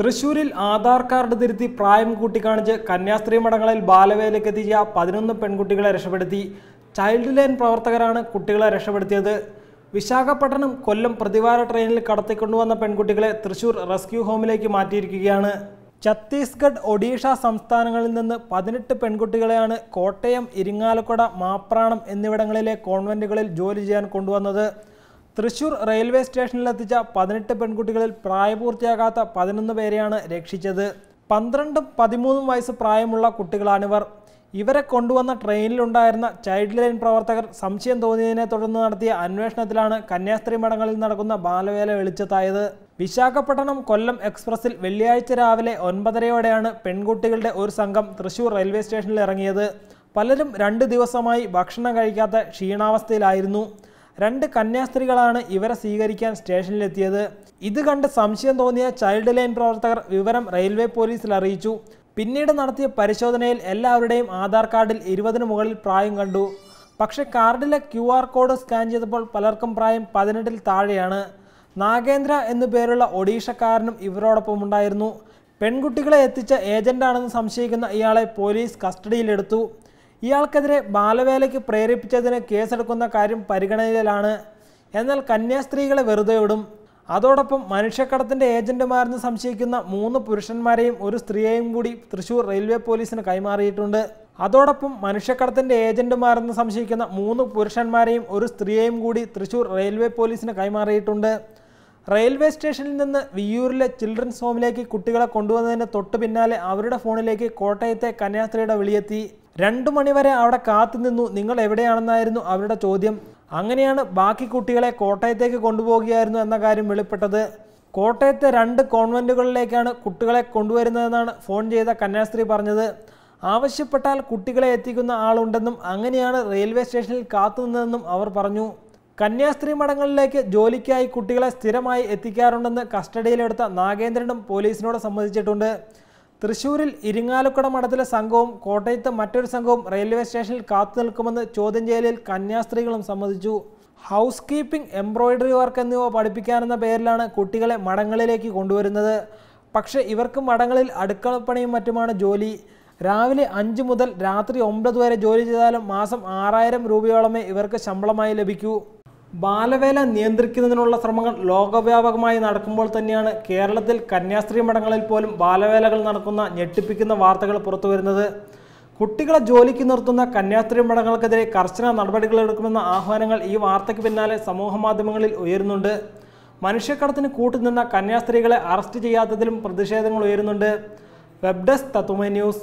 തൃശൂരിൽ ആധാർ കാർഡ് തിരുത്തി പ്രായം കൂട്ടിക്കാണിച്ച് കന്യാസ്ത്രീ മഠങ്ങളിൽ ബാലവേലക്കെത്തിയ പതിനൊന്ന് പെൺകുട്ടികളെ രക്ഷപ്പെടുത്തി ചൈൽഡ് ലൈൻ പ്രവർത്തകരാണ് കുട്ടികളെ രക്ഷപ്പെടുത്തിയത് വിശാഖപട്ടണം കൊല്ലം പ്രതിവാര ട്രെയിനിൽ കടത്തിക്കൊണ്ടുവന്ന പെൺകുട്ടികളെ തൃശൂർ റെസ്ക്യൂ ഹോമിലേക്ക് മാറ്റിയിരിക്കുകയാണ് ഛത്തീസ്ഗഡ് ഒഡീഷ സംസ്ഥാനങ്ങളിൽ നിന്ന് പതിനെട്ട് പെൺകുട്ടികളെയാണ് കോട്ടയം ഇരിങ്ങാലക്കുട മാപ്രാണം എന്നിവിടങ്ങളിലെ കോൺവെൻറ്റുകളിൽ ജോലി ചെയ്യാൻ കൊണ്ടുവന്നത് തൃശൂർ റെയിൽവേ സ്റ്റേഷനിലെത്തിച്ച പതിനെട്ട് പെൺകുട്ടികളിൽ പ്രായപൂർത്തിയാകാത്ത പതിനൊന്ന് പേരെയാണ് രക്ഷിച്ചത് പന്ത്രണ്ടും പതിമൂന്നും വയസ്സ് പ്രായമുള്ള കുട്ടികളാണിവർ ഇവരെ കൊണ്ടുവന്ന ട്രെയിനിലുണ്ടായിരുന്ന ചൈൽഡ് ലൈൻ പ്രവർത്തകർ സംശയം തോന്നിയതിനെ തുടർന്ന് നടത്തിയ അന്വേഷണത്തിലാണ് കന്യാസ്ത്രീ മഠങ്ങളിൽ നടക്കുന്ന ബാലവേല വെളിച്ചത്തായത് വിശാഖപട്ടണം കൊല്ലം എക്സ്പ്രസിൽ വെള്ളിയാഴ്ച രാവിലെ ഒൻപതരയോടെയാണ് പെൺകുട്ടികളുടെ ഒരു സംഘം തൃശൂർ റെയിൽവേ സ്റ്റേഷനിൽ ഇറങ്ങിയത് പലരും രണ്ട് ദിവസമായി ഭക്ഷണം കഴിക്കാത്ത ക്ഷീണാവസ്ഥയിലായിരുന്നു രണ്ട് കന്യാസ്ത്രീകളാണ് ഇവരെ സ്വീകരിക്കാൻ സ്റ്റേഷനിലെത്തിയത് ഇത് കണ്ട് സംശയം തോന്നിയ ചൈൽഡ് ലൈൻ പ്രവർത്തകർ വിവരം റെയിൽവേ പോലീസിൽ അറിയിച്ചു പിന്നീട് നടത്തിയ പരിശോധനയിൽ എല്ലാവരുടെയും ആധാർ കാർഡിൽ ഇരുപതിന് മുകളിൽ പ്രായം കണ്ടു പക്ഷെ കാർഡിലെ ക്യു ആർ കോഡ് സ്കാൻ ചെയ്തപ്പോൾ പലർക്കും പ്രായം പതിനെട്ടിൽ താഴെയാണ് നാഗേന്ദ്ര എന്നു പേരുള്ള ഒഡീഷക്കാരനും ഇവരോടൊപ്പം ഉണ്ടായിരുന്നു പെൺകുട്ടികളെ എത്തിച്ച ഏജന്റാണെന്ന് സംശയിക്കുന്ന ഇയാളെ പോലീസ് കസ്റ്റഡിയിലെടുത്തു ഇയാൾക്കെതിരെ ബാലവേലയ്ക്ക് പ്രേരിപ്പിച്ചതിന് കേസെടുക്കുന്ന കാര്യം പരിഗണനയിലാണ് എന്നാൽ കന്യാസ്ത്രീകളെ വെറുതെ വിടും അതോടൊപ്പം മനുഷ്യക്കടത്തിൻ്റെ ഏജന്റുമാരെന്ന് സംശയിക്കുന്ന മൂന്ന് പുരുഷന്മാരെയും ഒരു സ്ത്രീയെയും കൂടി തൃശൂർ റെയിൽവേ പോലീസിന് കൈമാറിയിട്ടുണ്ട് അതോടൊപ്പം മനുഷ്യക്കടത്തിൻ്റെ ഏജന്റുമാരെന്ന് സംശയിക്കുന്ന മൂന്ന് പുരുഷന്മാരെയും ഒരു സ്ത്രീയെയും കൂടി തൃശൂർ റെയിൽവേ പോലീസിന് കൈമാറിയിട്ടുണ്ട് റെയിൽവേ സ്റ്റേഷനിൽ നിന്ന് വിയൂരിലെ ചിൽഡ്രൻസ് ഹോമിലേക്ക് കുട്ടികളെ കൊണ്ടുവന്നതിന് തൊട്ടു പിന്നാലെ അവരുടെ ഫോണിലേക്ക് കോട്ടയത്തെ കന്യാസ്ത്രീയുടെ വിളിയെത്തി രണ്ടു മണിവരെ അവിടെ കാത്തുനിന്നു നിങ്ങൾ എവിടെയാണെന്നായിരുന്നു അവരുടെ ചോദ്യം അങ്ങനെയാണ് ബാക്കി കുട്ടികളെ കോട്ടയത്തേക്ക് കൊണ്ടുപോകുകയായിരുന്നു എന്ന കാര്യം വെളിപ്പെട്ടത് കോട്ടയത്തെ രണ്ട് കോൺവെൻറ്റുകളിലേക്കാണ് കുട്ടികളെ കൊണ്ടുവരുന്നതെന്നാണ് ഫോൺ ചെയ്ത കന്യാസ്ത്രീ പറഞ്ഞത് ആവശ്യപ്പെട്ടാൽ കുട്ടികളെ എത്തിക്കുന്ന ആളുണ്ടെന്നും അങ്ങനെയാണ് റെയിൽവേ സ്റ്റേഷനിൽ കാത്തുനിന്നതെന്നും അവർ പറഞ്ഞു കന്യാസ്ത്രീ മഠങ്ങളിലേക്ക് ജോലിക്കായി കുട്ടികളെ സ്ഥിരമായി എത്തിക്കാറുണ്ടെന്ന് കസ്റ്റഡിയിലെടുത്ത നാഗേന്ദ്രനും പോലീസിനോട് സംബന്ധിച്ചിട്ടുണ്ട് തൃശൂരിൽ ഇരിങ്ങാലക്കുട മഠത്തിലെ സംഘവും കോട്ടയത്ത് മറ്റൊരു സംഘവും റെയിൽവേ സ്റ്റേഷനിൽ കാത്തു നിൽക്കുമെന്ന് ചോദ്യം ചെയ്യലിൽ കന്യാസ്ത്രീകളും സമ്മതിച്ചു ഹൗസ് കീപ്പിംഗ് എംബ്രോയ്ഡറി വർക്ക് എന്നിവ പഠിപ്പിക്കാനെന്ന പേരിലാണ് കുട്ടികളെ മഠങ്ങളിലേക്ക് കൊണ്ടുവരുന്നത് പക്ഷേ ഇവർക്ക് മഠങ്ങളിൽ അടുക്കളപ്പണിയും മറ്റുമാണ് ജോലി രാവിലെ അഞ്ച് മുതൽ രാത്രി ഒമ്പത് വരെ ജോലി ചെയ്താലും മാസം ആറായിരം രൂപയോളമേ ഇവർക്ക് ശമ്പളമായി ലഭിക്കൂ ബാലവേല നിയന്ത്രിക്കുന്നതിനുള്ള ശ്രമങ്ങൾ ലോകവ്യാപകമായി നടക്കുമ്പോൾ തന്നെയാണ് കേരളത്തിൽ കന്യാസ്ത്രീ മഠങ്ങളിൽ പോലും ബാലവേലകൾ നടക്കുന്ന ഞെട്ടിപ്പിക്കുന്ന വാർത്തകൾ പുറത്തു വരുന്നത് കുട്ടികളെ ജോലിക്ക് നിർത്തുന്ന കന്യാസ്ത്രീ മഠങ്ങൾക്കെതിരെ കർശന നടപടികൾ എടുക്കുമെന്ന ആഹ്വാനങ്ങൾ ഈ വാർത്തയ്ക്ക് പിന്നാലെ സമൂഹ മാധ്യമങ്ങളിൽ ഉയരുന്നുണ്ട് മനുഷ്യക്കടത്തിന് കൂട്ടുനിന്ന കന്യാസ്ത്രീകളെ അറസ്റ്റ് ചെയ്യാത്തതിലും പ്രതിഷേധങ്ങൾ ഉയരുന്നുണ്ട് വെബ് ഡെസ്ക് തത്വമേ ന്യൂസ്